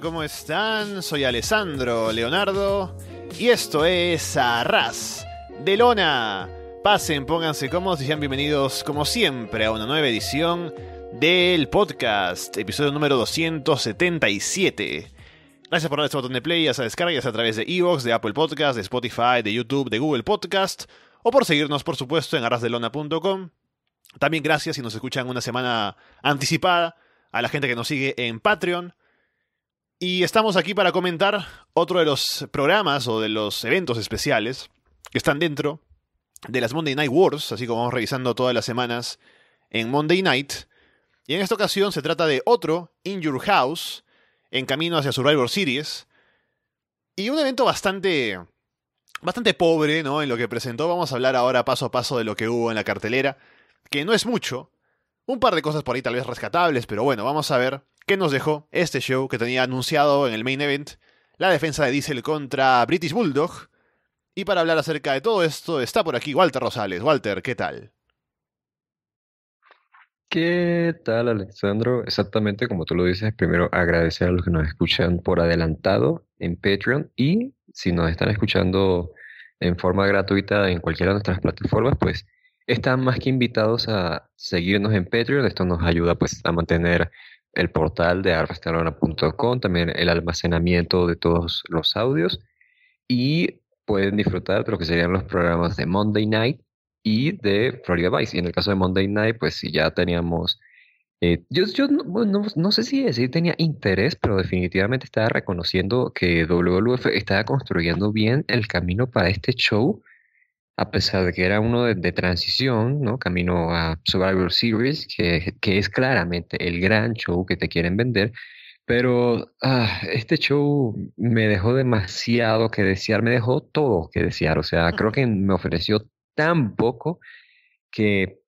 ¿cómo están? Soy Alessandro Leonardo y esto es Arras de Lona. Pasen, pónganse cómodos y sean bienvenidos, como siempre, a una nueva edición del podcast, episodio número 277. Gracias por dar este botón de play, ya sea descarga, a través de Evox, de Apple Podcast, de Spotify, de YouTube, de Google Podcast, o por seguirnos, por supuesto, en arrasdelona.com. También gracias si nos escuchan una semana anticipada a la gente que nos sigue en Patreon y estamos aquí para comentar otro de los programas o de los eventos especiales que están dentro de las Monday Night Wars, así como vamos revisando todas las semanas en Monday Night. Y en esta ocasión se trata de otro, In Your House, en camino hacia Survivor Series. Y un evento bastante, bastante pobre, ¿no? En lo que presentó. Vamos a hablar ahora paso a paso de lo que hubo en la cartelera, que no es mucho. Un par de cosas por ahí tal vez rescatables, pero bueno, vamos a ver que nos dejó este show que tenía anunciado en el main event la defensa de Diesel contra British Bulldog. Y para hablar acerca de todo esto está por aquí Walter Rosales. Walter, ¿qué tal? ¿Qué tal, Alexandro? Exactamente como tú lo dices, primero agradecer a los que nos escuchan por adelantado en Patreon y si nos están escuchando en forma gratuita en cualquiera de nuestras plataformas, pues están más que invitados a seguirnos en Patreon. Esto nos ayuda pues a mantener el portal de arrestaurana.com, también el almacenamiento de todos los audios y pueden disfrutar de lo que serían los programas de Monday Night y de Florida Vice. Y en el caso de Monday Night, pues si ya teníamos, eh, yo, yo no, no, sé si decir tenía interés, pero definitivamente estaba reconociendo que WWF estaba construyendo bien el camino para este show a pesar de que era uno de, transición, ¿no? Camino a Survivor Series, que, es claramente el gran show que te quieren vender. Pero ah, este show me dejó demasiado que desear, me dejó todo que desear. O sea, creo que me ofreció tan poco que,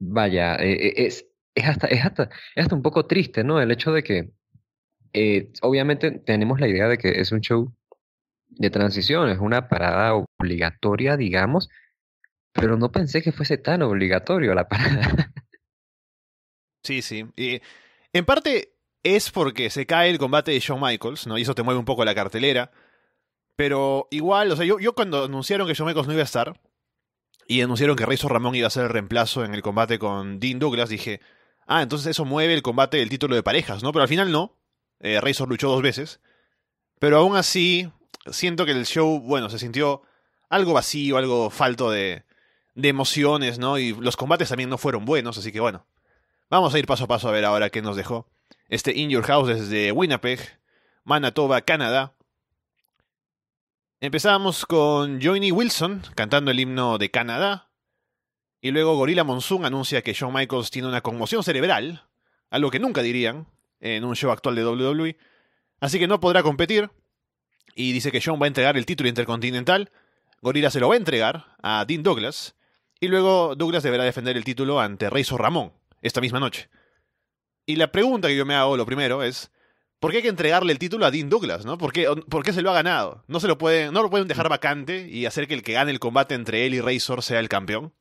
vaya, eh, eh, es, hasta, hasta, es un poco triste, ¿no? El hecho de que, eh, obviamente, tenemos la idea de que es un show de transición, es una parada obligatoria, digamos, pero no pensé que fuese tan obligatorio la parada. Sí, sí. Y en parte es porque se cae el combate de Shawn Michaels, ¿no? Y eso te mueve un poco la cartelera. Pero igual, o sea, yo, yo cuando anunciaron que Shawn Michaels no iba a estar, y anunciaron que Razor Ramón iba a ser el reemplazo en el combate con Dean Douglas, dije, ah, entonces eso mueve el combate del título de parejas, ¿no? Pero al final no. Eh, Razor luchó dos veces. Pero aún así, siento que el show, bueno, se sintió algo vacío, algo falto de, de emociones, ¿no? Y los combates también no fueron buenos, así que bueno. Vamos a ir paso a paso a ver ahora qué nos dejó. Este In Your House desde Winnipeg, Manitoba, Canadá. Empezamos con Johnny Wilson cantando el himno de Canadá. Y luego Gorilla Monsoon anuncia que Shawn Michaels tiene una conmoción cerebral, algo que nunca dirían en un show actual de WWE. Así que no podrá competir y dice que John va a entregar el título intercontinental. Gorilla se lo va a entregar a Dean Douglas. Y luego Douglas deberá defender el título ante Razor Ramón esta misma noche. Y la pregunta que yo me hago lo primero es: ¿por qué hay que entregarle el título a Dean Douglas? ¿no? ¿Por, qué, se lo ha ganado? ¿No, se lo pueden, ¿No lo pueden dejar mm. vacante y hacer que el que gane el combate entre él y Razor sea el campeón?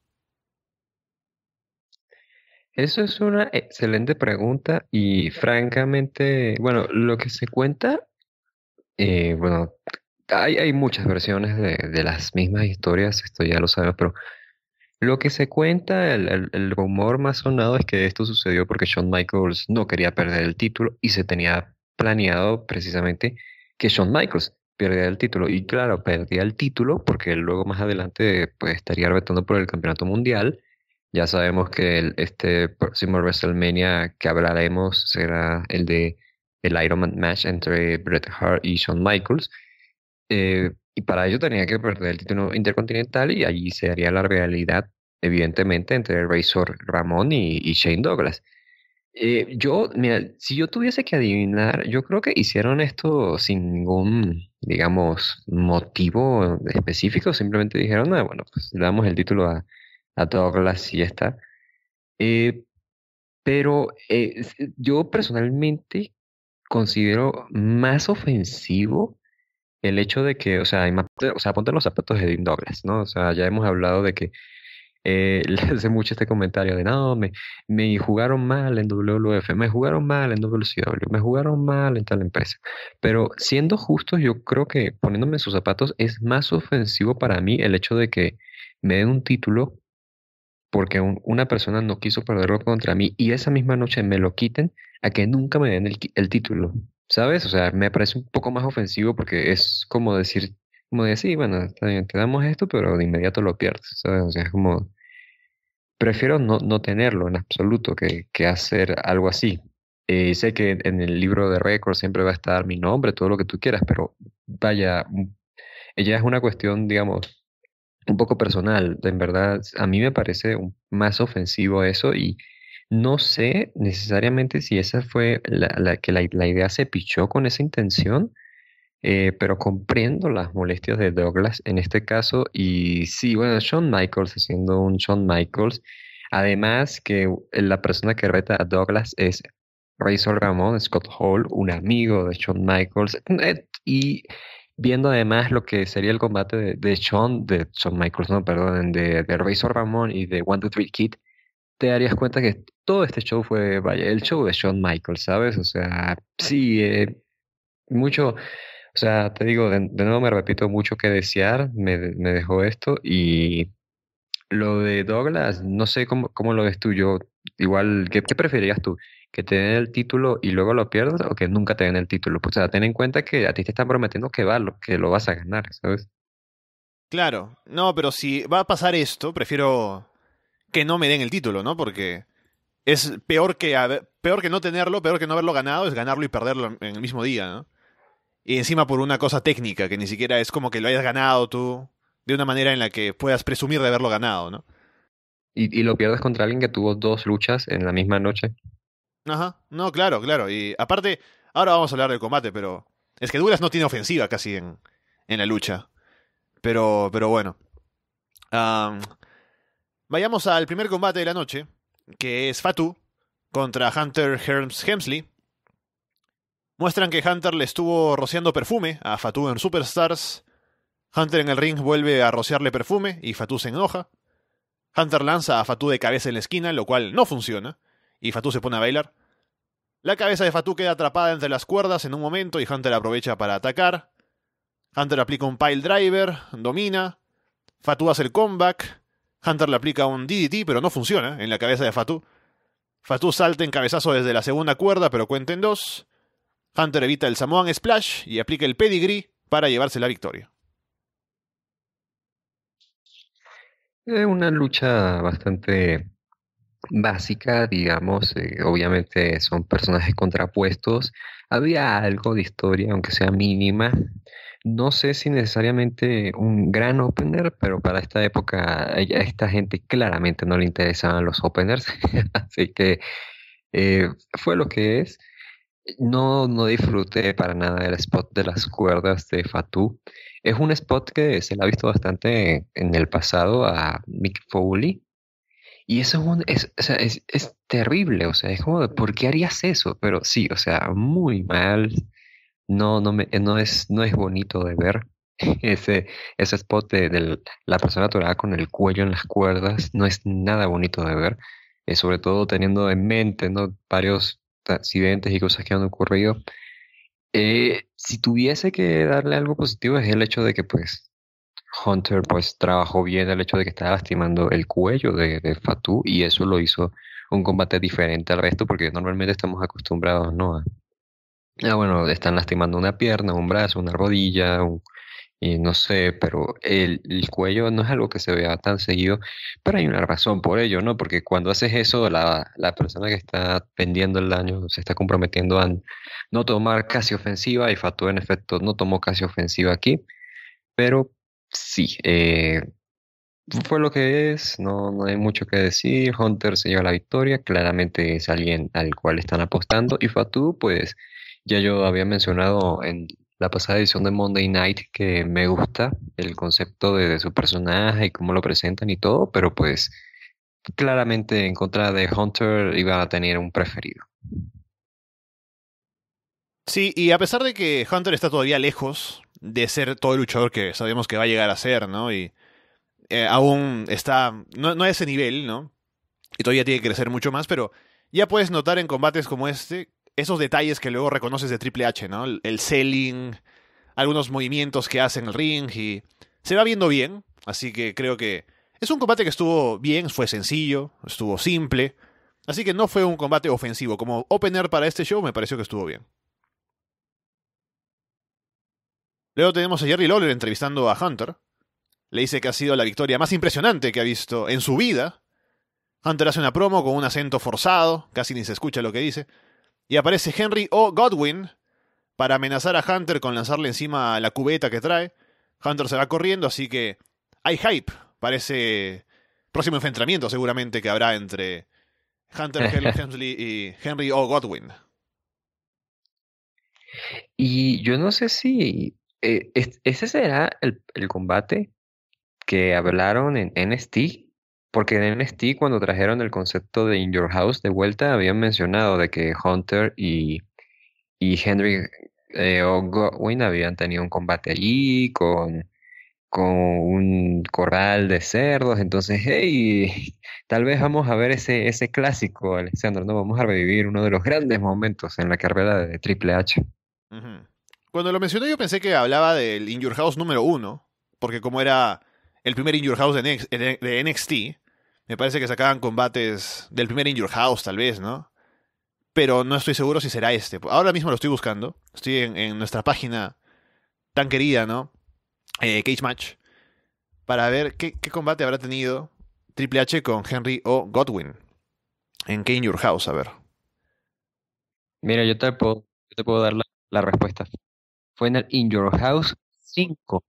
Eso es una excelente pregunta y francamente, bueno, lo que se cuenta eh, bueno, hay, hay muchas versiones de, las mismas historias, esto ya lo sabemos pero lo que se cuenta, el, el, rumor más sonado es que esto sucedió porque Shawn Michaels no quería perder el título y se tenía planeado precisamente que Shawn Michaels perdiera el título. Y claro, perdía el título porque luego más adelante pues, estaría retando por el campeonato mundial. Ya sabemos que el, este próximo WrestleMania que hablaremos será el de el Ironman Match entre Bret Hart y Shawn Michaels. Eh, y para ello tenía que perder el título intercontinental y allí se haría la realidad, evidentemente, entre el Razor Ramón y, Shane Douglas. Eh, yo, mira, si yo tuviese que adivinar, yo creo que hicieron esto sin ningún, digamos, motivo específico. Simplemente dijeron, ah, bueno, pues le damos el título a, Douglas y ya está. Eh, pero yo personalmente considero más ofensivo el hecho de que, o sea, o sea ponte los zapatos de Dean Douglas, ¿no? O sea, ya hemos hablado de que eh, le hace mucho este comentario de, no, me, me jugaron mal en WWF, me jugaron mal en WCW, me jugaron mal en tal empresa. Pero siendo justos, yo creo que poniéndome sus zapatos es más ofensivo para mí el hecho de que me den un título porque una persona no quiso perderlo contra mí y esa misma noche me lo quiten a que nunca me den el, el título, ¿sabes? O sea, me parece un poco más ofensivo porque es como decir, como decir, sí, bueno, también te damos esto, pero de inmediato lo pierdes, ¿sabes? O sea, es como, prefiero no, tenerlo en absoluto que, hacer algo así. Eh, sé que en el libro de récord siempre va a estar mi nombre, todo lo que tú quieras, pero vaya, mm, ella es una cuestión, digamos, un poco personal. En verdad, a mí me parece más ofensivo eso y no sé necesariamente si esa fue la, que la, idea se pichó con esa intención, eh, pero comprendo las molestias de Douglas en este caso y sí, bueno, Shawn Michaels haciendo un Shawn Michaels. Además que la persona que reta a Douglas es Razor Ramón, Scott Hall, un amigo de Shawn Michaels. Eh, y viendo además lo que sería el combate de, de Shawn, de Shawn Michaels, no, perdón, de, de Razor Ramón y de One, Two, Three Kid, te darías cuenta que todo este show fue, vaya, el show de Shawn Michaels, ¿sabes? O sea, sí, eh, mucho, o sea, te digo, de, nuevo me repito, mucho que desear, me, me dejó esto y lo de Douglas, no sé cómo, cómo lo ves tú, yo, igual, ¿qué, qué preferirías tú? que te den el título y luego lo pierdas o que nunca te den el título. Pues, o sea, ten en cuenta que a ti te están prometiendo que va, que lo vas a ganar, ¿sabes? Claro, no, pero si va a pasar esto, prefiero que no me den el título, ¿no? Porque es peor que, peor que no tenerlo, peor que no haberlo ganado, es ganarlo y perderlo en el mismo día, ¿no? Y encima por una cosa técnica, que ni siquiera es como que lo hayas ganado tú, de una manera en la que puedas presumir de haberlo ganado, ¿no? Y, y lo pierdes contra alguien que tuvo dos luchas en la misma noche. Ajá. No, claro, claro. Y aparte, ahora vamos a hablar del combate, pero. Es que Douglas no tiene ofensiva casi en, en la lucha. Pero, pero bueno. vayamos al primer combate de la noche, que es Fatu contra Hunter Hemsley. Muestran que Hunter le estuvo rociando perfume a Fatu en Superstars. Hunter en el ring vuelve a rociarle perfume y Fatu se enoja. Hunter lanza a Fatu de cabeza en la esquina, lo cual no funciona y Fatu se pone a bailar. La cabeza de Fatu queda atrapada entre las cuerdas en un momento y Hunter aprovecha para atacar. Hunter aplica un pile driver, domina. Fatu hace el comeback. Hunter le aplica un DDT, pero no funciona ¿eh? en la cabeza de Fatu. Fatu salta en cabezazo desde la segunda cuerda, pero cuenta en dos. Hunter evita el Samoan Splash y aplica el pedigree para llevarse la victoria. Es Una lucha bastante básica, digamos, eh, obviamente son personajes contrapuestos, había algo de historia, aunque sea mínima. No sé si necesariamente un gran opener, pero para esta época eh, a esta gente claramente no le interesaban los openers, así que eh, fue lo que es. No, no disfruté para nada del spot de las cuerdas de Fatu. Es un spot que se le ha visto bastante en el pasado a Mick Foley, y eso es, es, terrible, o sea, es como, ¿por qué harías eso? Pero sí, o sea, muy mal. No, no, me, no, es, no es bonito de ver ese, ese spot de, la persona atorada con el cuello en las cuerdas. No es nada bonito de ver, eh, sobre todo teniendo en mente varios accidentes y cosas que han ocurrido. Eh, si tuviese que darle algo positivo es el hecho de que pues Hunter pues trabajó bien el hecho de que estaba lastimando el cuello de, de Fatu y eso lo hizo un combate diferente al resto porque normalmente estamos acostumbrados, ¿no? A, ah, bueno, están lastimando una pierna, un brazo, una rodilla, y no sé, pero el, cuello no es algo que se vea tan seguido, pero hay una razón por ello, ¿no? Porque cuando haces eso, la, la persona que está vendiendo el daño se está comprometiendo a no tomar casi ofensiva y Fatu en efecto no tomó casi ofensiva aquí, pero sí, eh, fue lo que es, no, no, hay mucho que decir. Hunter se lleva la victoria, claramente es alguien al cual están apostando. Y Fatu, pues ya yo había mencionado en la pasada edición de Monday Night que me gusta el concepto de su personaje y cómo lo presentan y todo, pero pues claramente en contra de Hunter iba a tener un preferido. Sí, y a pesar de que Hunter está todavía lejos de ser todo el luchador que sabemos que va a llegar a ser, ¿no? Y eh, aún está, no, a ese nivel, ¿no? Y todavía tiene que crecer mucho más, pero ya puedes notar en combates como este esos detalles que luego reconoces de Triple H, ¿no? El, el selling, algunos movimientos que hace en el ring y se va viendo bien, así que creo que es un combate que estuvo bien, fue sencillo, estuvo simple, así que no fue un combate ofensivo, como opener para este show me pareció que estuvo bien. Luego tenemos a Jerry Lawler entrevistando a Hunter. Le dice que ha sido la victoria más impresionante que ha visto en su vida. Hunter hace una promo con un acento forzado, casi ni se escucha lo que dice. Y aparece Henry O. Godwin para amenazar a Hunter con lanzarle encima la cubeta que trae. Hunter se va corriendo, así que hay hype Parece próximo enfrentamiento seguramente que habrá entre Hunter Hemsley y Henry O. Godwin. Y yo no sé si eh, ¿ese será el, combate que hablaron en NST? Porque en NST cuando trajeron el concepto de In Your House de vuelta habían mencionado de que Hunter y, y Henry eh, habían tenido un combate allí con, con un corral de cerdos. Entonces, hey, tal vez vamos a ver ese, ese clásico, Alexander, ¿no? Vamos a revivir uno de los grandes momentos en la carrera de Triple H. Cuando lo mencioné yo pensé que hablaba del In House número uno, porque como era el primer In House de NXT, me parece que sacaban combates del primer In House tal vez, ¿no? Pero no estoy seguro si será este. Ahora mismo lo estoy buscando. Estoy en, nuestra página tan querida, ¿no? Eh, Cage Match. Para ver qué, combate habrá tenido Triple H con Henry o Godwin. En qué Your House, a ver. Mira, yo te puedo, te puedo dar la respuesta fue en el In Your House 5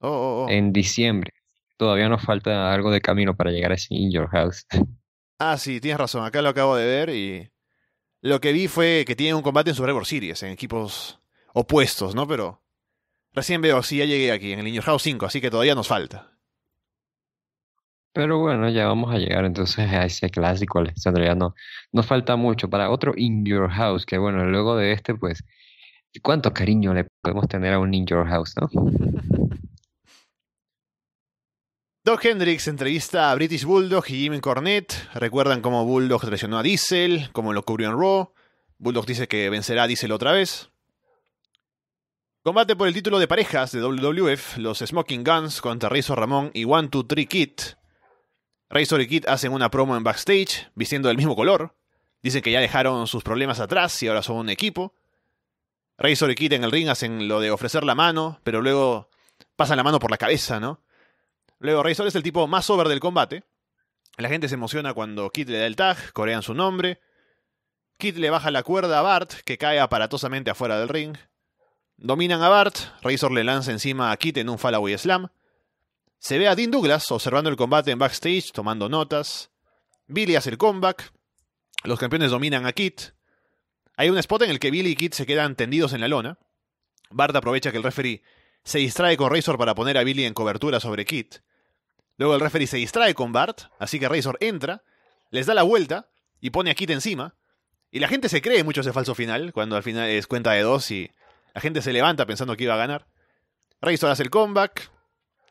oh, en diciembre. Todavía nos falta algo de camino para llegar a ese In Your House. Ah, sí, tienes razón. Acá lo acabo de ver y lo que vi fue que tienen un combate en Survivor Series, en equipos opuestos, ¿no? Pero recién veo, sí, ya llegué aquí, en el In Your House 5, así que todavía nos falta. Pero bueno, ya vamos a llegar entonces a ese clásico, Alexandre. Ya no, nos falta mucho para otro In Your House, que bueno, luego de este, pues ¿Y cuánto cariño le podemos tener a un Ninja House, no? Doc Hendricks entrevista a British Bulldog y Jim Cornette. Recuerdan cómo Bulldog traicionó a Diesel, cómo lo cubrió en Raw. Bulldog dice que vencerá a Diesel otra vez. Combate por el título de parejas de WWF, los Smoking Guns contra Razor Ramón y One Two Three Kid. Razor y Kid hacen una promo en backstage, vistiendo del mismo color. Dicen que ya dejaron sus problemas atrás y ahora son un equipo. Razor y Kit en el ring hacen lo de ofrecer la mano, pero luego pasan la mano por la cabeza, ¿no? Luego Razor es el tipo más over del combate. La gente se emociona cuando Kit le da el tag, corean su nombre. Kit le baja la cuerda a Bart, que cae aparatosamente afuera del ring. Dominan a Bart, Razor le lanza encima a Kit en un Fallaway Slam. Se ve a Dean Douglas observando el combate en backstage, tomando notas. Billy hace el comeback. Los campeones dominan a Kit. Hay un spot en el que Billy y Kit se quedan tendidos en la lona. Bart aprovecha que el referee se distrae con Razor para poner a Billy en cobertura sobre Kit Luego el referee se distrae con Bart, así que Razor entra, les da la vuelta y pone a Kit encima. Y la gente se cree mucho ese falso final, cuando al final es cuenta de dos y la gente se levanta pensando que iba a ganar. Razor hace el comeback,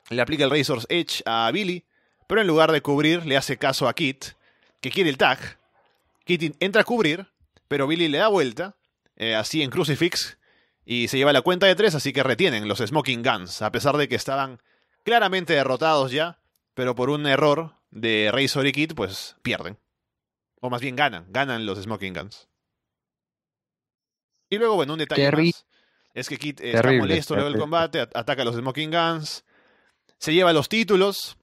le aplica el Razor's Edge a Billy, pero en lugar de cubrir le hace caso a Kit, que quiere el tag. Kit entra a cubrir, pero Billy le da vuelta, eh, así en crucifix, y se lleva la cuenta de tres, así que retienen los Smoking Guns, a pesar de que estaban claramente derrotados ya, pero por un error de y Kit, pues pierden. O más bien ganan, ganan los Smoking Guns. Y luego, bueno, un detalle Es que Kit está molesto luego del este- combate, ataca a los Smoking Guns, se lleva los títulos.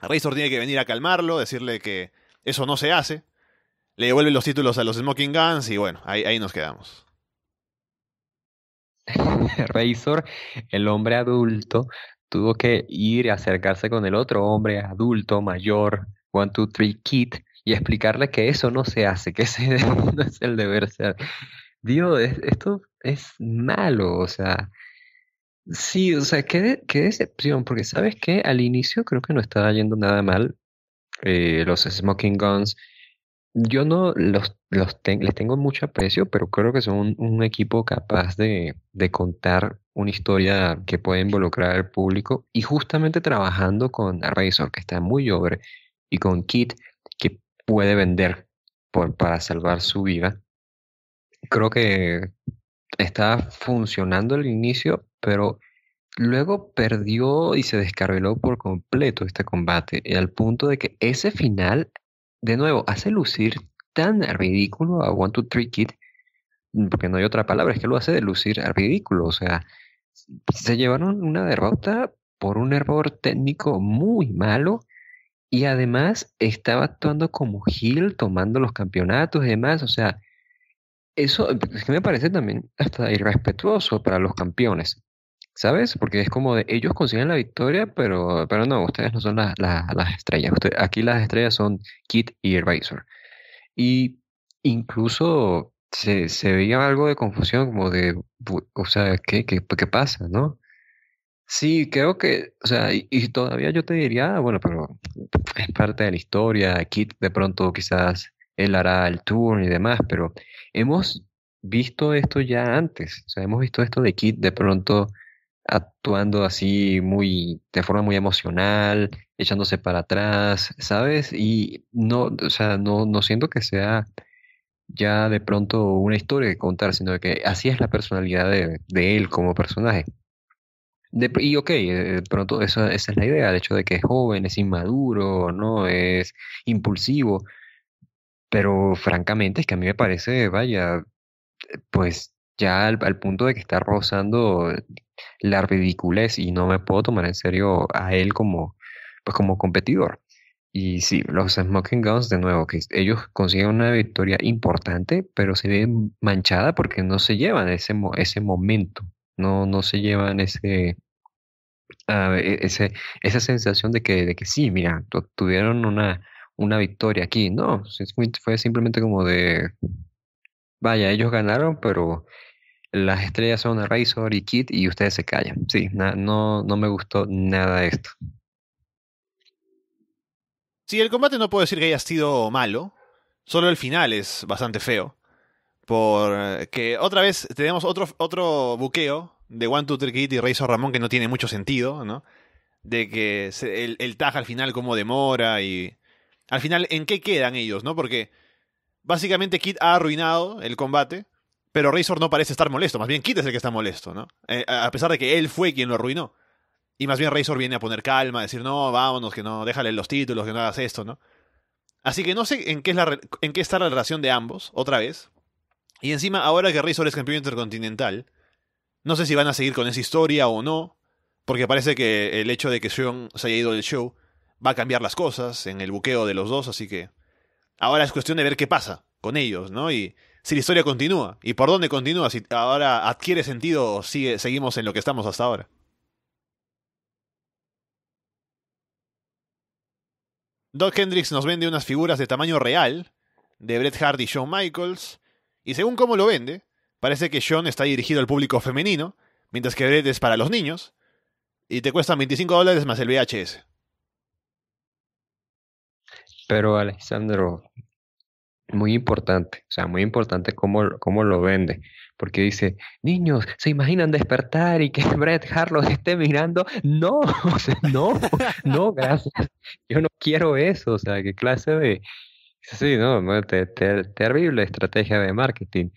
Razor tiene que venir a calmarlo, decirle que eso no se hace, le devuelve los títulos a los Smoking Guns y bueno, ahí, nos quedamos. Razor, el hombre adulto, tuvo que ir y acercarse con el otro hombre adulto, mayor, One, Two, Three Kid, y explicarle que eso no se hace, que ese no es el deber ser. Dios, esto es malo, o sea. Sí, o sea, qué, qué decepción, porque sabes que al inicio creo que no estaba yendo nada mal. Eh, los Smoking Guns yo no los, les tengo mucho aprecio, pero creo que son un, equipo capaz de, de, contar una historia que puede involucrar al público y justamente trabajando con Razor, que está muy joven... y con Kit, que puede vender por, para salvar su vida. Creo que estaba funcionando al inicio, pero luego perdió y se descarriló por completo este combate, al punto de que ese final de nuevo, hace lucir tan ridículo a One, to Three Kid, mm, porque no hay otra palabra, es que lo hace de lucir ridículo. O sea, se llevaron una derrota por un error técnico muy malo y además estaba actuando como Gil, tomando los campeonatos y demás. O sea, eso es que me parece también hasta irrespetuoso para los campeones. ¿Sabes? Porque es como de ellos consiguen la victoria, pero, pero no, ustedes no son la, las estrellas. aquí las estrellas son Kit y Advisor. Y incluso se, se, veía algo de confusión, como de, o sea, ¿qué, qué, pasa, no? Sí, creo que, o sea, y, todavía yo te diría, ah, bueno, pero es parte de la historia, Kit de pronto quizás él hará el tour y demás, pero hemos visto esto ya antes, o sea, hemos visto esto de Kit de pronto actuando así muy, de forma muy emocional, echándose para atrás, ¿sabes? Y no, o sea, no, no siento que sea ya de pronto una historia que contar, sino que así es la personalidad de, de él como personaje. y ok, eh, de pronto esa es la idea, el hecho de que es joven, es inmaduro, ¿no? Es impulsivo. Pero francamente es que a mí me parece, vaya, eh, pues ya al punto de que está rozando la ridiculez y no me puedo tomar en serio a él como, pues como competidor. Y sí, los Smoking Guns de nuevo, que ellos consiguen una victoria importante, pero se ve manchada porque no se llevan ese, ese momento, no, no se llevan ese, e-, ese, esa sensación de que, de que sí, mira, tuvieron una, una victoria aquí, no, fue simplemente como de, vaya, ellos ganaron, pero las estrellas son Razor y Kit y ustedes se callan. Sí, no, no me gustó nada esto. Sí, el combate no puedo decir que haya sido malo, solo el final es bastante feo. Porque eh, otra vez tenemos otro, otro buqueo de One Two Three Kid y Razor Ramón que no tiene mucho sentido, ¿no? De que el, el tag al final como demora y... Al final, ¿en qué quedan ellos, no? Porque básicamente Kit ha arruinado el combate pero Razor no parece estar molesto, más bien quítese es el que está molesto, ¿no? Eh, a pesar de que él fue quien lo arruinó. Y más bien Razor viene a poner calma, a decir, no, vámonos, que no, déjale los títulos, que no hagas esto, ¿no? Así que no sé en qué, es la en qué está la relación de ambos, otra vez. Y encima, ahora que Razor es campeón intercontinental, no sé si van a seguir con esa historia o no, porque parece que el hecho de que Sean se haya ido del show va a cambiar las cosas en el buqueo de los dos, así que ahora es cuestión de ver qué pasa con ellos, ¿no? Y si la historia continúa. ¿Y por dónde continúa? Si ahora adquiere sentido o seguimos en lo que estamos hasta ahora. Doc Hendricks nos vende unas figuras de tamaño real de Bret Hart y Shawn Michaels, y según cómo lo vende, parece que Shawn está dirigido al público femenino, mientras que Bret es para los niños, y te cuesta 25 dólares más el VHS. Pero Alejandro muy importante, o sea, muy importante cómo, cómo, lo vende, porque dice, niños, ¿se imaginan despertar y que Brett Harlow esté mirando? No, no, no, gracias, yo no quiero eso, o sea, qué clase de... Sí, no, terrible estrategia de marketing.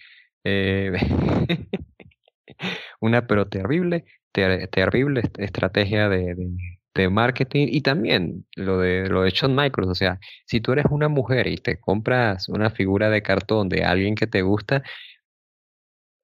Eh, una pero terrible, terrible estrategia de, de, de marketing y también lo de lo de Shawn Michaels, o sea, si tú eres una mujer y te compras una figura de cartón de alguien que te gusta,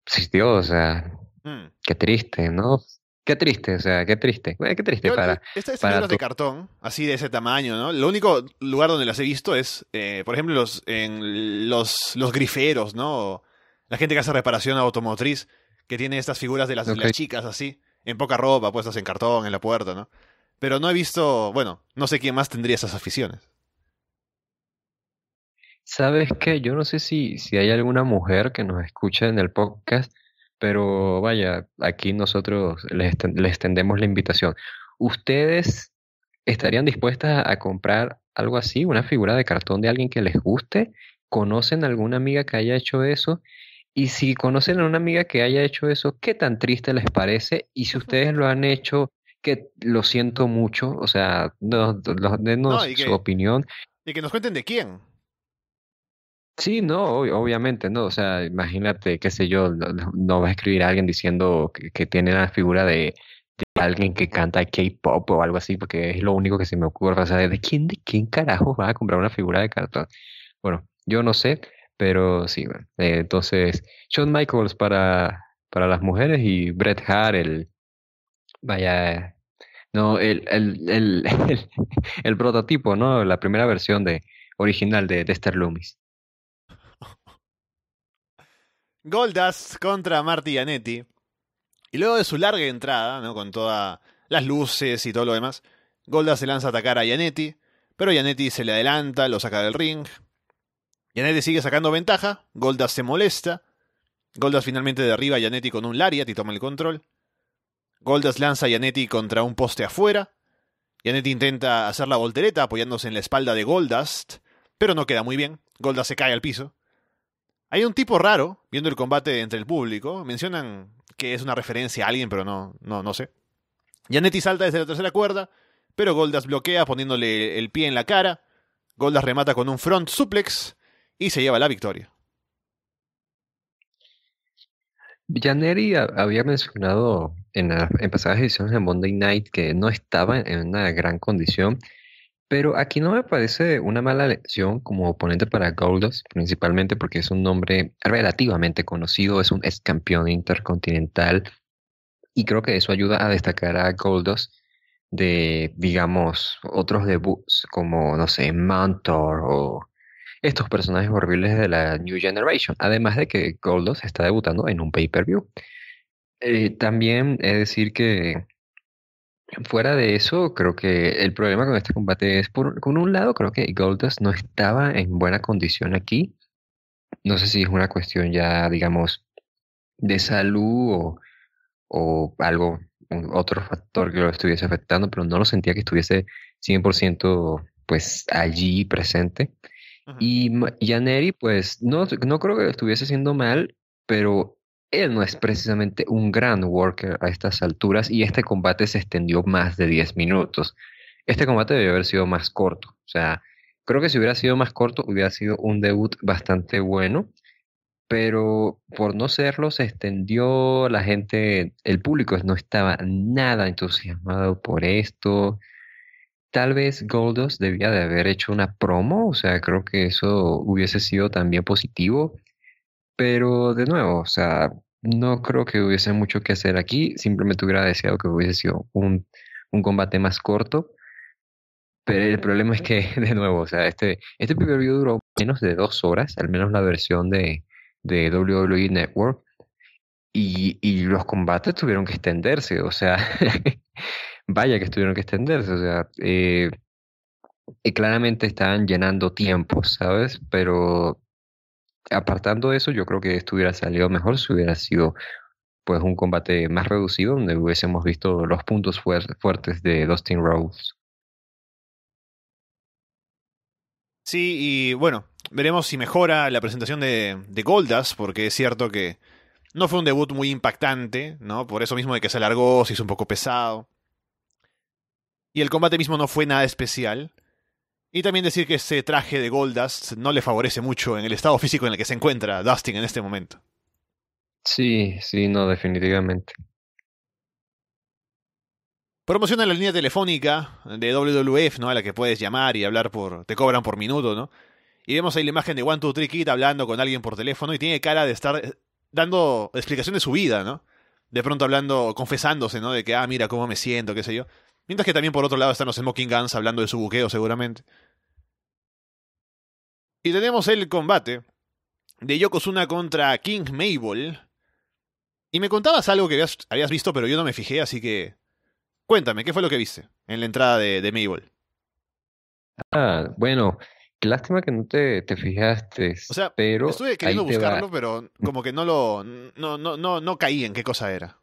sí Dios, o sea, mm. qué triste, ¿no? Qué triste, o sea, qué triste. Eh, qué triste para e-, para. de cartón, así de ese tamaño, ¿no? Lo único lugar donde las he visto es, eh, por ejemplo, los, en los, los griferos, ¿no? La gente que hace reparación automotriz, que tiene estas figuras de las chicas así, en poca ropa, puestas en cartón, en la puerta, ¿no? Pero no he visto, bueno, no sé quién más tendría esas aficiones. ¿Sabes qué? Yo no sé si, si hay alguna mujer que nos escuche en el podcast, pero vaya, aquí nosotros les, les tendemos la invitación. ¿Ustedes estarían dispuestas a comprar algo así, una figura de cartón de alguien que les guste? ¿Conocen alguna amiga que haya hecho eso? Y si conocen a una amiga que haya hecho eso, ¿qué tan triste les parece? Y si ustedes lo han hecho, que lo siento mucho, o sea, no, denos su opinión. Y que nos cuenten de quién. Sí, no, obviamente, no, o sea, imagínate, qué sé yo, no, va a escribir a alguien diciendo que, tiene la figura de, alguien que canta K-pop o algo así, porque es lo único que se me ocurre, o sea, ¿de quién, de quién carajo va a comprar una figura de cartón? Bueno, yo no sé, pero sí, bueno, eh, entonces, Shawn Michaels para, para las mujeres y Bret Hart, el Vaya, no, el, el, el, el, prototipo, ¿no? La primera versión de, original de Dexter Loomis. goldas contra Marty Anetti. Y luego de su larga entrada, ¿no? Con todas las luces y todo lo demás, goldas se lanza a atacar a Yanetti, pero Yanetti se le adelanta, lo saca del ring. Yanetti sigue sacando ventaja, goldas se molesta. goldas finalmente derriba a Yanetti con un lariat y toma el control. Goldas lanza a Yanetti contra un poste afuera. Yanetti intenta hacer la voltereta apoyándose en la espalda de Goldust, pero no queda muy bien. Goldas se cae al piso. Hay un tipo raro viendo el combate entre el público. Mencionan que es una referencia a alguien, pero no, no, no sé. Yanetti salta desde la tercera cuerda, pero Goldas bloquea poniéndole el pie en la cara. Goldas remata con un front suplex y se lleva la victoria. Yaneri había mencionado en, pasadas ediciones de Monday Night que no estaba en una gran condición. Pero aquí no me parece una mala elección como oponente para Goldust, principalmente porque es un nombre relativamente conocido, es un ex campeón intercontinental y creo que eso ayuda a destacar a Goldust de, digamos, otros debuts como, no sé, Mantor o estos personajes horribles de la New Generation. Además de que Goldust está debutando en un pay-per-view. Eh, también es decir que fuera de eso, creo que el problema con este combate es, por, con un lado, creo que Goldust no estaba en buena condición aquí. No sé si es una cuestión ya, digamos, de salud o, algo, otro factor que lo estuviese afectando, pero no lo sentía que estuviese 100% pues allí presente. Y Yaneri, pues no, no creo que estuviese haciendo mal, pero él eh, no es precisamente un gran worker a estas alturas y este combate se extendió más de 10 minutos. Este combate debió haber sido más corto. O sea, creo que si hubiera sido más corto hubiera sido un debut bastante bueno, pero por no serlo se extendió la gente, el público no estaba nada entusiasmado por esto. Tal vez Goldos debía de haber hecho una promo, o sea, creo que eso hubiese sido también positivo pero de nuevo, o sea, no creo que hubiese mucho que hacer aquí. Simplemente hubiera deseado que hubiese sido un, un combate más corto. Pero el problema es que, de nuevo, o sea, este, este primer video duró menos de dos horas, al menos la versión de, de WWE Network. Y, y los combates tuvieron que extenderse, o sea, vaya que tuvieron que extenderse, o sea, eh, eh, claramente estaban llenando tiempo, ¿sabes? Pero apartando eso, yo creo que esto hubiera salido mejor si hubiera sido pues un combate más reducido donde hubiésemos visto los puntos fuertes de Dustin Rhodes. Sí, y bueno, veremos si mejora la presentación de, Goldas, porque es cierto que no fue un debut muy impactante, ¿no? Por eso mismo de que se alargó, se hizo un poco pesado. Y el combate mismo no fue nada especial. Y también decir que ese traje de Goldust no le favorece mucho en el estado físico en el que se encuentra Dustin en este momento. Sí, sí, no, definitivamente. Promociona la línea telefónica de WWF, ¿no? A la que puedes llamar y hablar por. te cobran por minuto, ¿no? Y vemos ahí la imagen de One Two Three Kid hablando con alguien por teléfono y tiene cara de estar eh, dando explicación de su vida, ¿no? De pronto hablando, confesándose, ¿no? De que, ah, mira cómo me siento, qué sé yo. Mientras que también por otro lado están los Smoking Guns hablando de su buqueo, seguramente. Y tenemos el combate de Yokozuna contra King Mabel. Y me contabas algo que habías, visto, pero yo no me fijé, así que cuéntame, ¿qué fue lo que viste en la entrada de, de Mabel? Ah, bueno, qué lástima que no te, te fijaste. O sea, pero estuve queriendo buscarlo, pero como que no lo no, no, no, no caí en qué cosa era.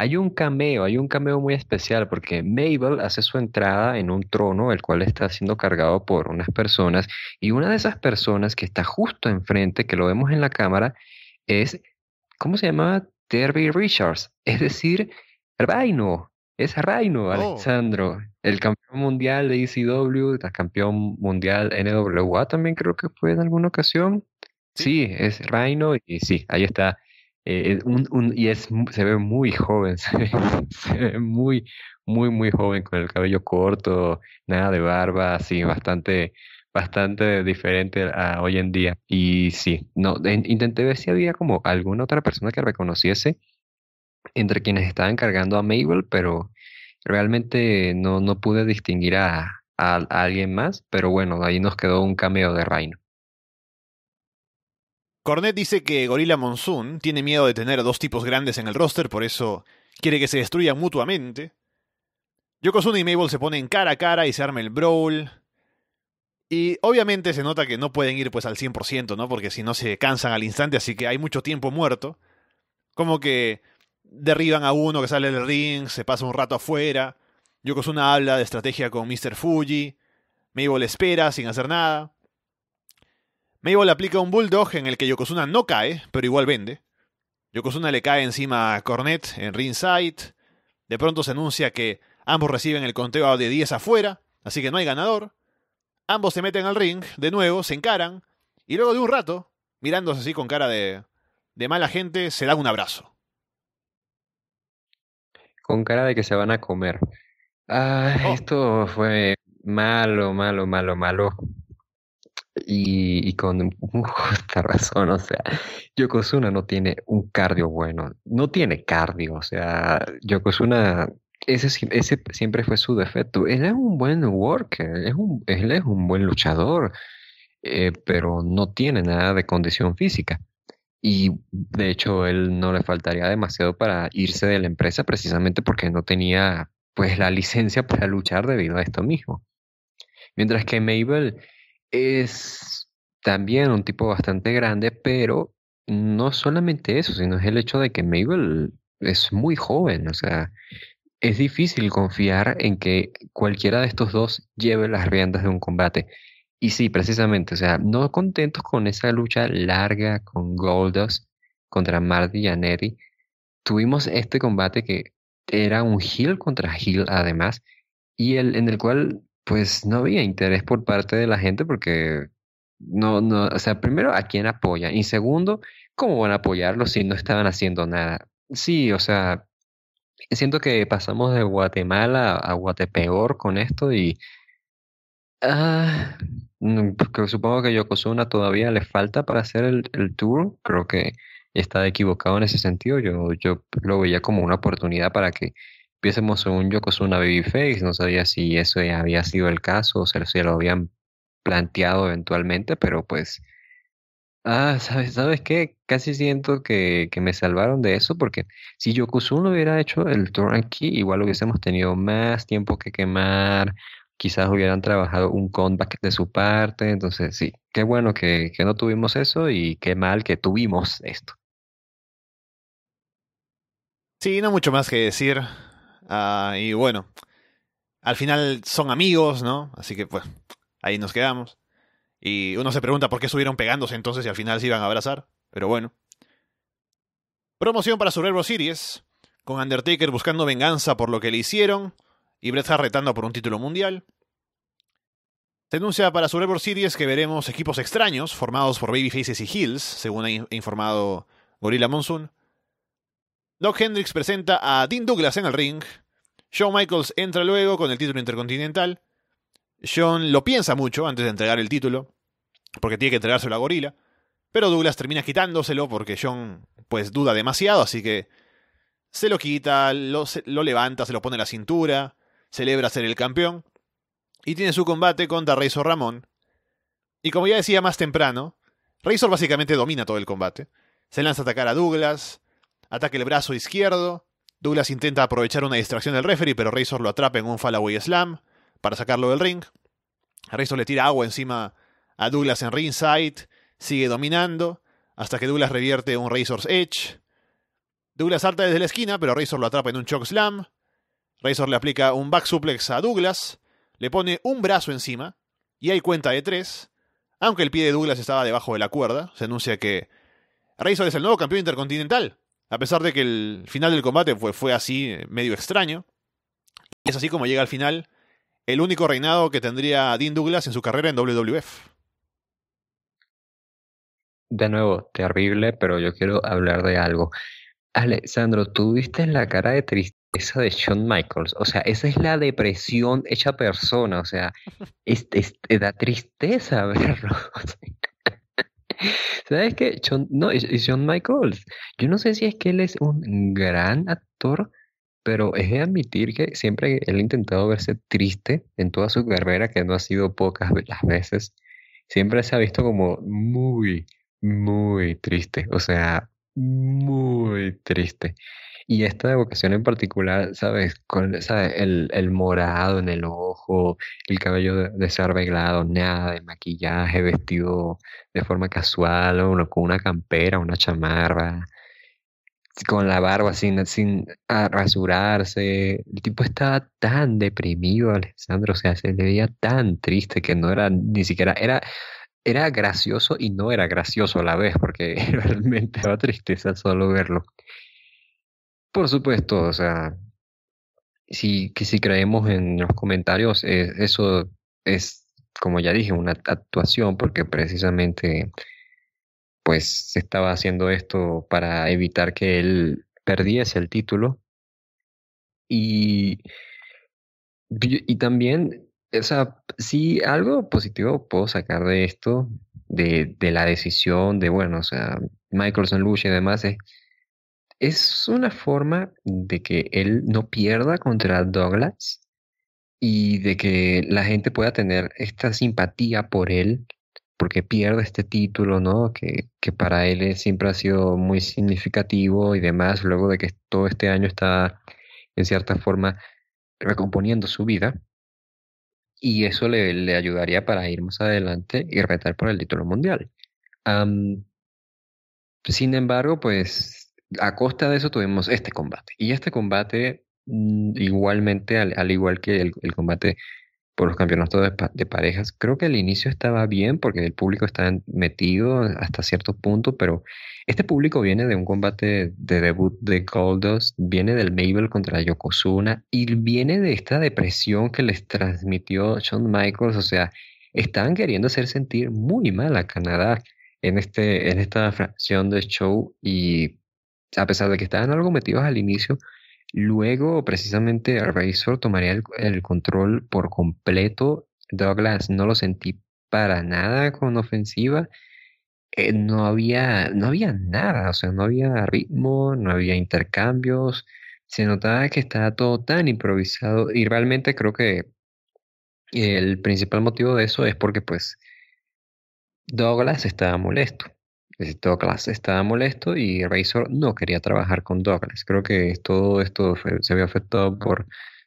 Hay un cameo, hay un cameo muy especial porque Mabel hace su entrada en un trono, el cual está siendo cargado por unas personas, y una de esas personas que está justo enfrente, que lo vemos en la cámara, es, ¿cómo se llamaba? Derby Richards, es decir, reino, es reino, Alejandro, oh. Alexandro, el campeón mundial de ECW, campeón mundial NWA también creo que fue en alguna ocasión. Sí, es reino, y sí, ahí está eh, un, un, y es, se ve muy joven, se ve, muy, muy, muy joven con el cabello corto, nada de barba, así, bastante, bastante diferente a hoy en día. Y sí, no, intenté ver si había como alguna otra persona que reconociese entre quienes estaban cargando a Mabel, pero realmente no, no pude distinguir a, a alguien más, pero bueno, ahí nos quedó un cameo de Reino. Cornet dice que Gorilla Monsoon tiene miedo de tener a dos tipos grandes en el roster, por eso quiere que se destruyan mutuamente. Yokozuna y Mabel se ponen cara a cara y se arma el brawl. Y obviamente se nota que no pueden ir pues al 100%, ¿no? Porque si no se cansan al instante, así que hay mucho tiempo muerto. Como que derriban a uno que sale del ring, se pasa un rato afuera. Yokozuna habla de estrategia con Mr. Fuji. Mabel espera sin hacer nada. Mabel aplica un bulldog en el que Yokozuna no cae, pero igual vende. Yokozuna le cae encima a Cornet en ringside. De pronto se anuncia que ambos reciben el conteo de 10 afuera, así que no hay ganador. Ambos se meten al ring, de nuevo, se encaran, y luego de un rato, mirándose así con cara de, de mala gente, se dan un abrazo. Con cara de que se van a comer. Oh. esto fue malo, malo, malo, malo y, con justa razón, o sea, Yokozuna no tiene un cardio bueno, no tiene cardio, o sea, Yokozuna ese, ese, siempre fue su defecto. Él es un buen worker, es un, él es un buen luchador, eh, pero no tiene nada de condición física. Y de hecho, él no le faltaría demasiado para irse de la empresa precisamente porque no tenía pues la licencia para luchar debido a esto mismo. Mientras que Mabel es también un tipo bastante grande, pero no solamente eso, sino es el hecho de que Mabel es muy joven, o sea, es difícil confiar en que cualquiera de estos dos lleve las riendas de un combate. Y sí, precisamente, o sea, no contentos con esa lucha larga con Goldust contra Marty y tuvimos este combate que era un heel contra heel además, y el, en el cual pues no había interés por parte de la gente porque no, no, o sea, primero, ¿a quién apoyan? Y segundo, ¿cómo van a apoyarlo si no estaban haciendo nada? Sí, o sea, siento que pasamos de Guatemala a Guatepeor con esto y ah, mm, supongo que Yokozuna todavía le falta para hacer el, el, tour, creo que está equivocado en ese sentido, yo, yo lo veía como una oportunidad para que Viésemos un Yokozuna Babyface, no sabía si eso ya había sido el caso, o se si lo habían planteado eventualmente, pero pues. Ah, ¿sabes, ¿sabes qué? Casi siento que, que me salvaron de eso, porque si Yokozuna hubiera hecho el aquí, igual hubiésemos tenido más tiempo que quemar, quizás hubieran trabajado un comeback de su parte. Entonces, sí, qué bueno que, que, no tuvimos eso y qué mal que tuvimos esto. Sí, no mucho más que decir. Ah, y bueno, al final son amigos, ¿no? Así que pues ahí nos quedamos. Y uno se pregunta por qué estuvieron pegándose entonces y al final se iban a abrazar. Pero bueno. Promoción para Survivor Series, con Undertaker buscando venganza por lo que le hicieron y Bret Hart retando por un título mundial. Denuncia para Survivor Series que veremos equipos extraños formados por babyfaces y heels, según ha informado Gorilla Monsoon. Doc Hendricks presenta a Dean Douglas en el ring. Shawn Michaels entra luego con el título intercontinental. Shawn lo piensa mucho antes de entregar el título, porque tiene que entregárselo a Gorila. Pero Douglas termina quitándoselo porque Shawn pues duda demasiado, así que se lo quita, lo, levanta, se lo pone a la cintura, celebra ser el campeón y tiene su combate contra Razor Ramón. Y como ya decía más temprano, Razor básicamente domina todo el combate. Se lanza a atacar a Douglas, Ataque el brazo izquierdo. Douglas intenta aprovechar una distracción del referee, pero Razor lo atrapa en un Fallaway Slam para sacarlo del ring. Razor le tira agua encima a Douglas en ringside. Sigue dominando hasta que Douglas revierte un Razor's Edge. Douglas salta desde la esquina, pero Razor lo atrapa en un Choke Slam. Razor le aplica un back suplex a Douglas. Le pone un brazo encima. Y hay cuenta de tres. Aunque el pie de Douglas estaba debajo de la cuerda, se anuncia que Razor es el nuevo campeón intercontinental. A pesar de que el final del combate fue, así, eh, medio extraño. Y es así como llega al final el único reinado que tendría Dean Douglas en su carrera en WWF. De nuevo, terrible, pero yo quiero hablar de algo. Alejandro, tú viste la cara de tristeza de Shawn Michaels. O sea, esa es la depresión hecha persona. O sea, da tristeza verlo. ¿Sabes qué? John, no, Michaels. Yo no sé si es que él es un gran actor, pero es de admitir que siempre él ha intentado verse triste en toda su carrera, que no ha sido pocas las veces. Siempre se ha visto como muy, muy triste. O sea, muy triste. Y esta evocación en particular, ¿sabes? Con ¿sabes? El, el, morado en el ojo, el cabello desarreglado, nada de maquillaje, vestido de forma casual, uno con una campera, una chamarra, con la barba sin, sin rasurarse. El tipo estaba tan deprimido, Alessandro, o sea, se le veía tan triste que no era ni siquiera, era era gracioso y no era gracioso a la vez, porque realmente daba tristeza solo verlo. Por supuesto, o sea, si, que si creemos en los comentarios, eh, eso es, como ya dije, una actuación, porque precisamente pues se estaba haciendo esto para evitar que él perdiese el título. Y, y también, o sea, sí algo positivo puedo sacar de esto, de, la decisión de, bueno, o sea, Michael Sandlush y demás es es una forma de que él no pierda contra Douglas y de que la gente pueda tener esta simpatía por él, porque pierde este título, ¿no? Que, para él siempre ha sido muy significativo y demás, luego de que todo este año está, en cierta forma, recomponiendo su vida. Y eso le, ayudaría para ir más adelante y retar por el título mundial. sin embargo, pues a costa de eso tuvimos este combate. Y este combate, mm, igualmente, al, igual que el, combate por los campeonatos de, parejas, creo que al inicio estaba bien porque el público estaba metido hasta cierto punto, pero este público viene de un combate de debut de Goldust, viene del Mabel contra Yokozuna y viene de esta depresión que les transmitió Shawn Michaels, o sea, estaban queriendo hacer sentir muy mal a Canadá en, este, en esta fracción de show y a pesar de que estaban algo metidos al inicio, luego precisamente Razor tomaría el, control por completo. Douglas no lo sentí para nada con ofensiva. Eh, no, había, no había nada, o sea, no había ritmo, no había intercambios. Se notaba que estaba todo tan improvisado y realmente creo que el principal motivo de eso es porque pues Douglas estaba molesto. Douglas estaba molesto y Razor no quería trabajar con Douglas. Creo que todo esto se vio afectado por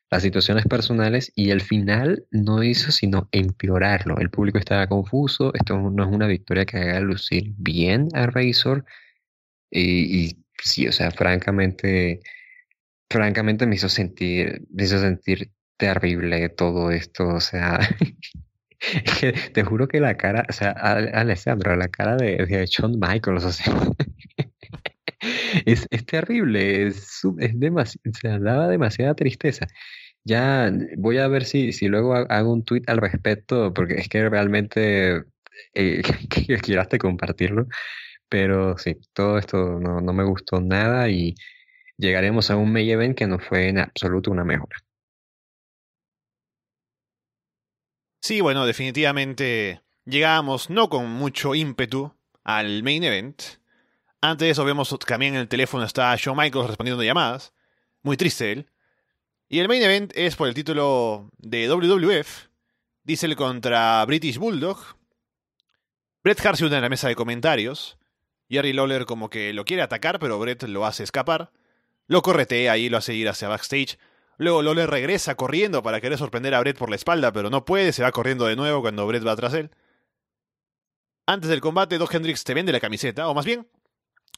las situaciones personales y el final no hizo sino empeorarlo. El público estaba confuso, esto no es una victoria que haga lucir bien a Razor y, y sí, o sea, francamente, francamente me hizo sentir, me hizo sentir terrible todo esto, o sea, te juro que la cara, o sea, Alessandro, la cara de, de Michael, Michaels, es, terrible, es, es se daba demasiada tristeza. Ya voy a ver si, si luego hago un tweet al respecto, porque es que realmente eh, compartirlo, pero sí, todo esto no, no me gustó nada y llegaremos a un May Event que no fue en absoluto una mejora. Sí, bueno, definitivamente llegamos no con mucho ímpetu al main event. Antes de eso vemos también en el teléfono está Shawn Michaels respondiendo llamadas. Muy triste él. Y el main event es por el título de WWF. Diesel contra British Bulldog. Bret Hart se une a la mesa de comentarios. Jerry Lawler como que lo quiere atacar, pero Bret lo hace escapar. Lo corretea y lo hace ir hacia backstage. Luego Lole regresa corriendo para querer sorprender a Brett por la espalda, pero no puede, se va corriendo de nuevo cuando Brett va tras él. Antes del combate, Doc Hendricks te vende la camiseta, o más bien,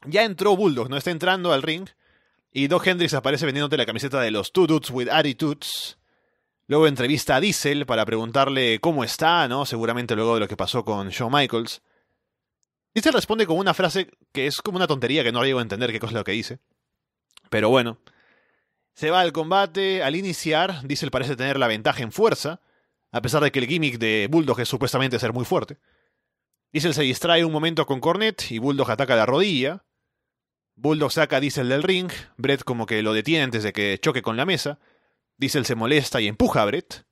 ya entró Bulldog, no está entrando al ring, y Doc Hendricks aparece vendiéndote la camiseta de los Two Dudes with Attitudes. Luego entrevista a Diesel para preguntarle cómo está, ¿no? Seguramente luego de lo que pasó con Shawn Michaels. Diesel responde con una frase que es como una tontería que no llego a entender qué cosa es lo que dice. Pero bueno, se va al combate, al iniciar, Diesel parece tener la ventaja en fuerza, a pesar de que el gimmick de Bulldog es supuestamente ser muy fuerte. Diesel se distrae un momento con Cornet y Bulldog ataca la rodilla. Bulldog saca a Diesel del ring, Brett como que lo detiene antes de que choque con la mesa. Diesel se molesta y empuja a Brett.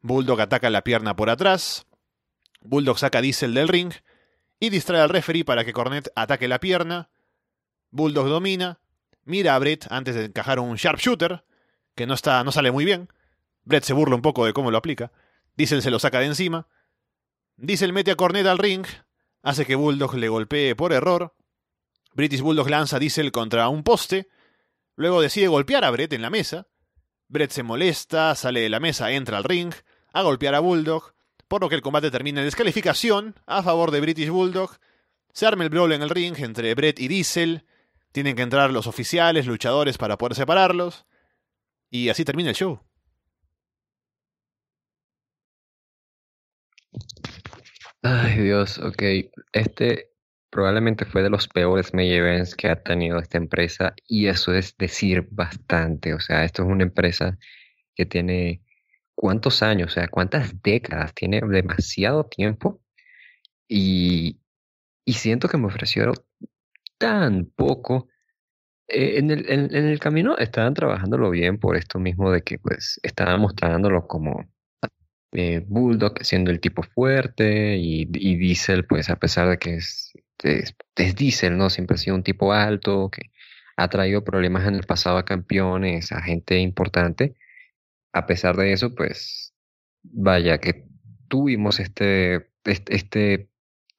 Bulldog ataca la pierna por atrás. Bulldog saca a Diesel del ring y distrae al referee para que Cornet ataque la pierna. Bulldog domina mira a Brett antes de encajar un sharpshooter, que no, está, no sale muy bien. Brett se burla un poco de cómo lo aplica. Diesel se lo saca de encima. Diesel mete a Cornet al ring, hace que Bulldog le golpee por error. British Bulldog lanza a Diesel contra un poste. Luego decide golpear a Brett en la mesa. Brett se molesta, sale de la mesa, entra al ring, a golpear a Bulldog, por lo que el combate termina en descalificación a favor de British Bulldog. Se arma el brawl en el ring entre Brett y Diesel. Tienen que entrar los oficiales, luchadores para poder separarlos. Y así termina el show. Ay Dios, ok. Este probablemente fue de los peores May Events que ha tenido esta empresa y eso es decir bastante. O sea, esto es una empresa que tiene cuántos años, o sea, cuántas décadas, tiene demasiado tiempo y, siento que me ofrecieron tan poco. Eh, en, el, en, el camino estaban trabajándolo bien por esto mismo de que pues estaban mostrándolo como eh, Bulldog siendo el tipo fuerte y, Diesel pues a pesar de que es, es, Diesel, ¿no? Siempre ha sido un tipo alto que ha traído problemas en el pasado a campeones, a gente importante. A pesar de eso pues vaya que tuvimos este, este, este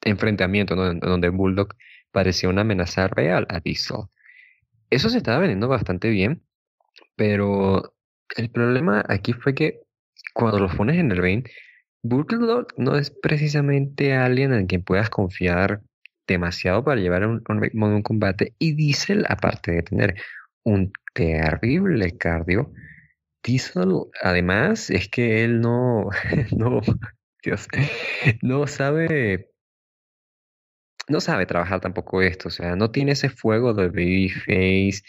enfrentamiento donde Bulldog parecía una amenaza real a Diesel. Eso se estaba vendiendo bastante bien, pero el problema aquí fue que cuando los pones en el vein, Bulldog no es precisamente alguien en quien puedas confiar demasiado para llevar un, un, un combate. Y Diesel, aparte de tener un terrible cardio, Diesel, además, es que él no, no, Dios, no sabe no sabe trabajar tampoco esto, o sea, no tiene ese fuego de Babyface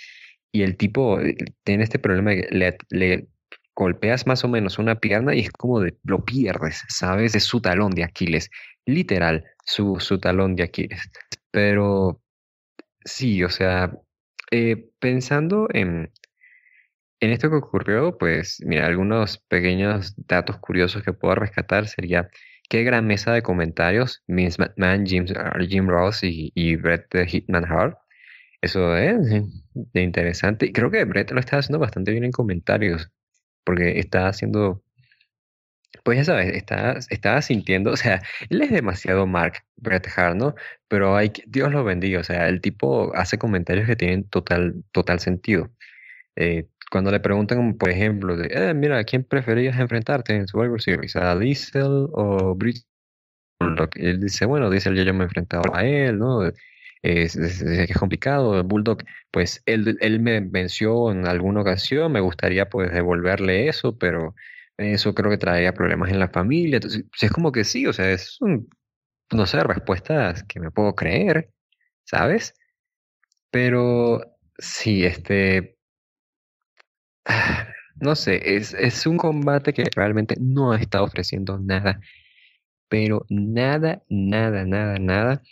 y el tipo eh, tiene este problema le, golpeas más o menos una pierna y es como de, lo pierdes, ¿sabes? Es su talón de Aquiles, literal, su, su talón de Aquiles. Pero sí, o sea, eh, pensando en, en esto que ocurrió, pues mira, algunos pequeños datos curiosos que puedo rescatar sería Qué gran mesa de comentarios. Miss McMahon, ah, Jim, Ross y, Brett Hitman Hart. Eso es interesante. Y creo que Brett lo está haciendo bastante bien en comentarios. Porque está haciendo. Pues ya sabes, está, está sintiendo. O sea, él es demasiado Mark Bret Hart, ¿no? Pero hay Dios lo bendiga. O sea, el tipo hace comentarios que tienen total, total sentido. Eh, cuando le preguntan, por ejemplo, de, eh, mira, ¿a quién preferías enfrentarte en Survivor Series? ¿A Diesel o Bridge? Bulldog? él dice, bueno, Diesel ya yo me he enfrentado a él, ¿no? Es, que es, complicado, Bulldog, pues él, me venció en alguna ocasión, me gustaría pues devolverle eso, pero eso creo que traería problemas en la familia. Entonces, pues, es como que sí, o sea, es un, no sé, respuestas que me puedo creer, ¿sabes? Pero sí, este, no sé, es, es un combate que realmente no está ofreciendo nada, pero nada, nada, nada, nada.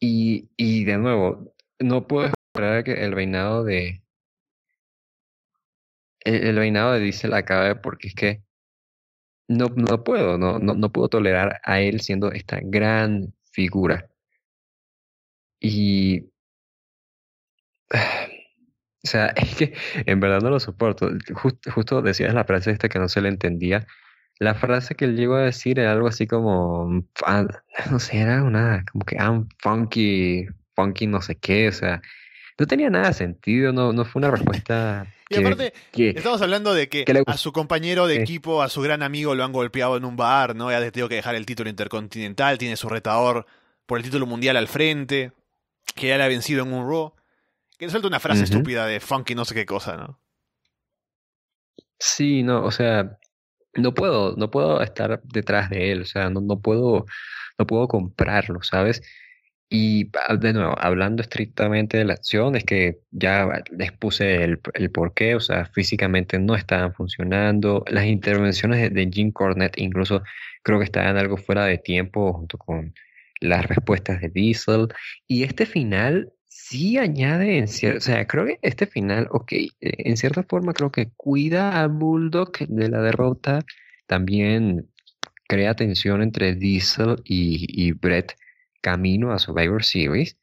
Y, y de nuevo, no puedo esperar que el reinado de... El, reinado de la acabe porque es que no, no puedo, no, no, no puedo tolerar a él siendo esta gran figura. Y ah, o sea, es que en verdad no lo soporto. justo decías la frase esta que no se le entendía. La frase que él llegó a decir era algo así como, mm, no sé, era una, como que, I'm funky, funky no sé qué, o sea, no tenía nada de sentido, no, no fue una respuesta. Que, y aparte, estamos hablando de que, a su compañero de equipo, a su gran amigo, lo han golpeado en un bar, ¿no? Ya ha tenido que dejar el título intercontinental, tiene su retador por el título mundial al frente, que ya le ha vencido en un Raw. Que suelta una frase estúpida de funky no sé qué cosa, ¿no? Sí, no, o sea, no puedo, no puedo estar detrás de él, o sea, no, no puedo, no puedo comprarlo, ¿sabes? Y ah, de nuevo, hablando estrictamente de la acción, es que ya les puse el, el porqué, o sea, físicamente no estaban funcionando. Las intervenciones de, de, Jim Cornette incluso creo que estaban algo fuera de tiempo junto con las respuestas de Diesel. Y este final sí añade en o sea, creo que este final, ok, eh, en cierta forma creo que cuida a Bulldog de la derrota, también crea tensión entre Diesel y, Brett camino a Survivor Series.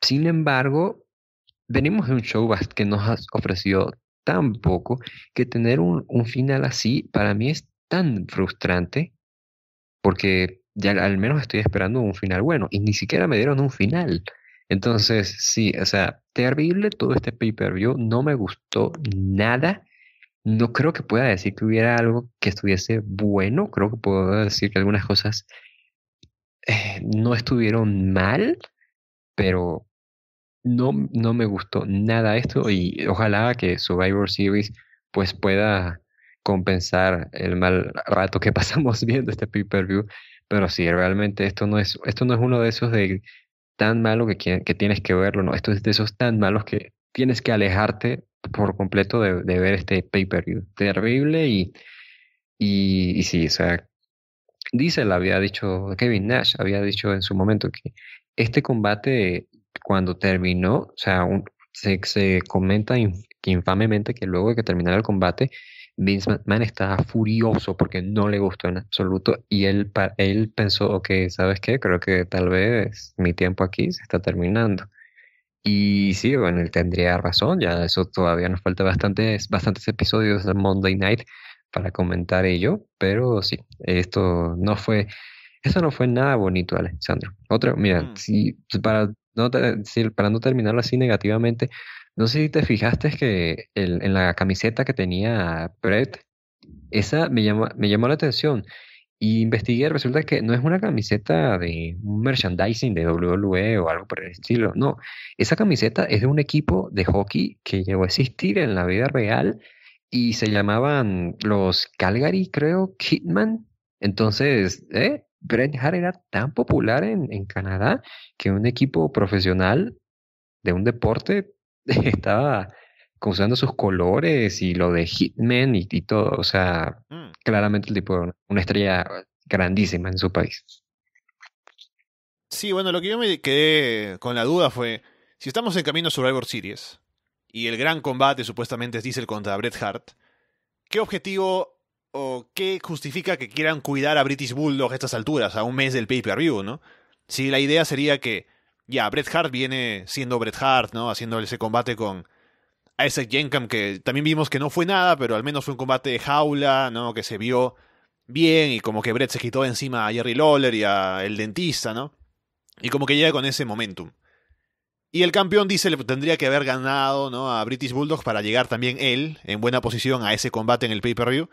Sin embargo, venimos de un show que nos ofrecido tan poco que tener un, un final así para mí es tan frustrante porque ya al menos estoy esperando un final bueno y ni siquiera me dieron un final. Entonces, sí, o sea, terrible todo este pay-per-view, no me gustó nada. No creo que pueda decir que hubiera algo que estuviese bueno, creo que puedo decir que algunas cosas eh, no estuvieron mal, pero no, no me gustó nada esto y ojalá que Survivor Series pues pueda compensar el mal rato que pasamos viendo este pay-per-view. Pero sí, realmente esto no es, esto no es uno de esos de tan malo que, que tienes que verlo, no, esto es de esos tan malos que tienes que alejarte por completo de, ver este pay-per-view. Terrible y, y, sí, o sea, Diesel había dicho, Kevin Nash había dicho en su momento que este combate cuando terminó, o sea, se, se comenta infamemente que luego de que terminara el combate, Vince McMahon estaba furioso porque no le gustó en absoluto y él, él pensó, ok, ¿sabes qué? Creo que tal vez mi tiempo aquí se está terminando. Y sí, bueno, él tendría razón, ya eso todavía nos falta bastantes, bastantes episodios de Monday Night para comentar ello, pero sí, esto no fue, eso no fue nada bonito, Alejandro otro mira, mm. para, no, si, para no terminarlo así negativamente, no sé si te fijaste que en la camiseta que tenía Brett, esa me llamó, me llamó la atención. Y investigué, resulta que no es una camiseta de un merchandising de WWE o algo por el estilo. No, esa camiseta es de un equipo de hockey que llegó a existir en la vida real y se llamaban los Calgary, creo, Kidman. Entonces, ¿eh? Brett Hart era tan popular en, en Canadá que un equipo profesional de un deporte estaba usando sus colores y lo de Hitman y, todo. O sea, mm. claramente el tipo una estrella grandísima en su país. Sí, bueno, lo que yo me quedé con la duda fue, si estamos en camino a Survivor Series y el gran combate supuestamente es Diesel contra Bret Hart, ¿qué objetivo o qué justifica que quieran cuidar a British Bulldog a estas alturas, a un mes del pay-per-view, no? Si la idea sería que ya, Bret Hart viene siendo Bret Hart, ¿no? Haciendo ese combate con Isaac Jenkham, que también vimos que no fue nada, pero al menos fue un combate de jaula, ¿no? Que se vio bien y como que Bret se quitó encima a Jerry Lawler y a el dentista, ¿no? Y como que llega con ese momentum. Y el campeón dice le tendría que haber ganado, ¿no? A British Bulldog para llegar también él en buena posición a ese combate en el pay-per-view.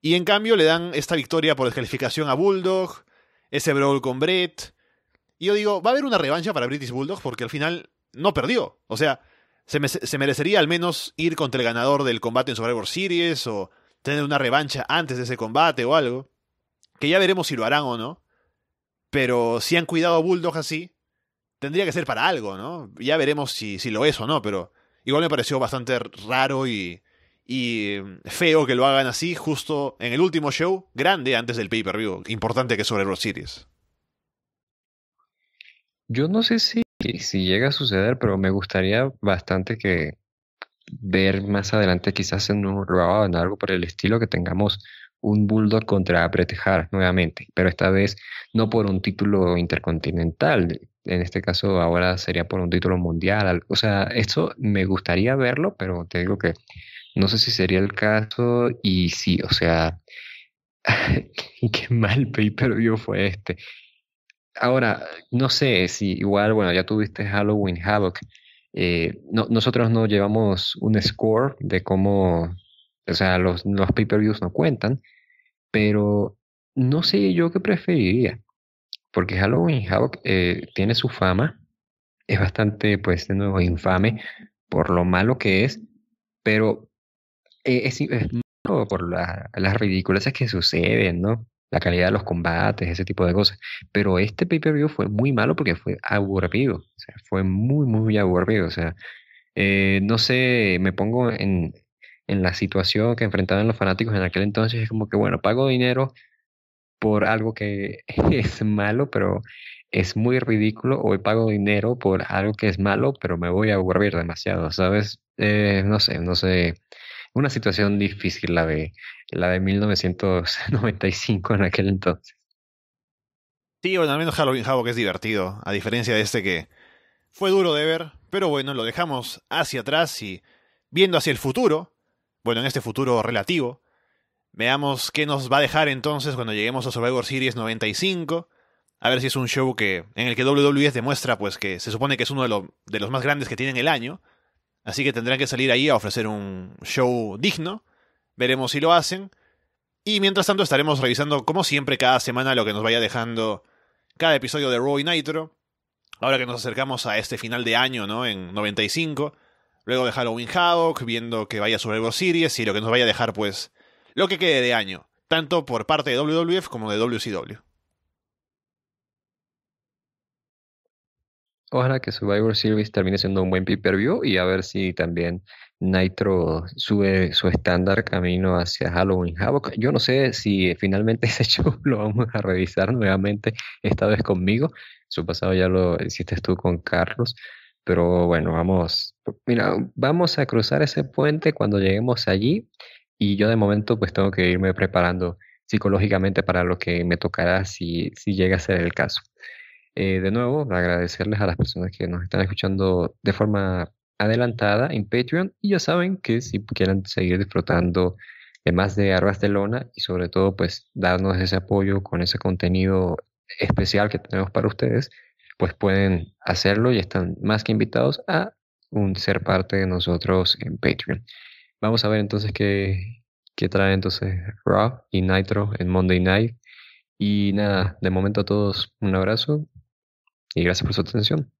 Y en cambio le dan esta victoria por descalificación a Bulldog, ese brawl con Bret, y yo digo, va a haber una revancha para British Bulldog porque al final no perdió. O sea, se, se merecería al menos ir contra el ganador del combate en Survivor Series o tener una revancha antes de ese combate o algo. Que ya veremos si lo harán o no. Pero si han cuidado a Bulldog así, tendría que ser para algo, ¿no? Ya veremos si, si lo es o no, pero igual me pareció bastante raro y, y mm, feo que lo hagan así justo en el último show grande antes del pay-per-view, importante que sobre World Series yo no sé si, si llega a suceder, pero me gustaría bastante que ver más adelante, quizás en un round en algo por el estilo, que tengamos un Bulldog contra Bret nuevamente, pero esta vez no por un título intercontinental, en este caso ahora sería por un título mundial, o sea, esto me gustaría verlo, pero te digo que no sé si sería el caso y sí, o sea, qué mal paper yo fue este ahora, no sé si igual, bueno, ya tuviste Halloween Havoc. Eh, nosotros no llevamos un score de cómo, o sea, los, los pay-per-views no cuentan, pero no sé yo qué preferiría, porque Halloween Havoc eh, tiene su fama, es bastante, pues, de nuevo, infame por lo malo que es, pero eh, es, malo por las ridículas que suceden, ¿no? la calidad de los combates, ese tipo de cosas. Pero este pay-per-view fue muy malo porque fue aburrido, o sea, fue muy, muy aburrido, o sea, eh, no sé, me pongo en, en la situación que enfrentaban los fanáticos en aquel entonces, es como que, bueno, pago dinero por algo que es malo, pero es muy ridículo, hoy pago dinero por algo que es malo, pero me voy a aburrir demasiado, ¿sabes? Eh, no sé, no sé una situación difícil la de, la de 1995 en aquel entonces. Sí, bueno, al menos Halloween que es divertido, a diferencia de este que fue duro de ver, pero bueno, lo dejamos hacia atrás y viendo hacia el futuro, bueno, en este futuro relativo, veamos qué nos va a dejar entonces cuando lleguemos a Survivor Series 95, a ver si es un show que en el que WWE demuestra pues que se supone que es uno de, de los más grandes que tienen el año, Así que tendrán que salir ahí a ofrecer un show digno. Veremos si lo hacen. Y mientras tanto estaremos revisando, como siempre, cada semana lo que nos vaya dejando cada episodio de Raw y Nitro. Ahora que nos acercamos a este final de año, ¿no? En 95. Luego de Halloween Havoc, viendo que vaya sobre los Series y lo que nos vaya a dejar, pues, lo que quede de año. Tanto por parte de WWF como de WCW. Ojalá que Survivor Series termine siendo un buen pay-per-view y a ver si también Nitro sube su estándar camino hacia Halloween Havoc. Yo no sé si finalmente ese show lo vamos a revisar nuevamente, esta vez conmigo. Su pasado ya lo hiciste tú con Carlos. Pero bueno, vamos, mira, vamos a cruzar ese puente cuando lleguemos allí y yo de momento pues tengo que irme preparando psicológicamente para lo que me tocará si, si llega a ser el caso. Eh, de nuevo, agradecerles a las personas que nos están escuchando de forma adelantada en Patreon y ya saben que si quieren seguir disfrutando de más de Arbas de Lona y sobre todo pues darnos ese apoyo con ese contenido especial que tenemos para ustedes, pues pueden hacerlo y están más que invitados a un ser parte de nosotros en Patreon. Vamos a ver entonces qué, trae entonces Raw y Nitro en Monday Night. Y nada, de momento a todos un abrazo y gracias por su atención.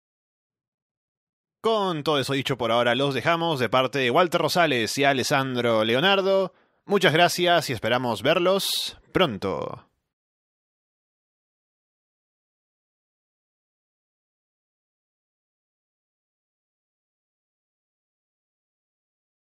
Con todo eso dicho por ahora, los dejamos de parte de Walter Rosales y Alessandro Leonardo. Muchas gracias y esperamos verlos pronto.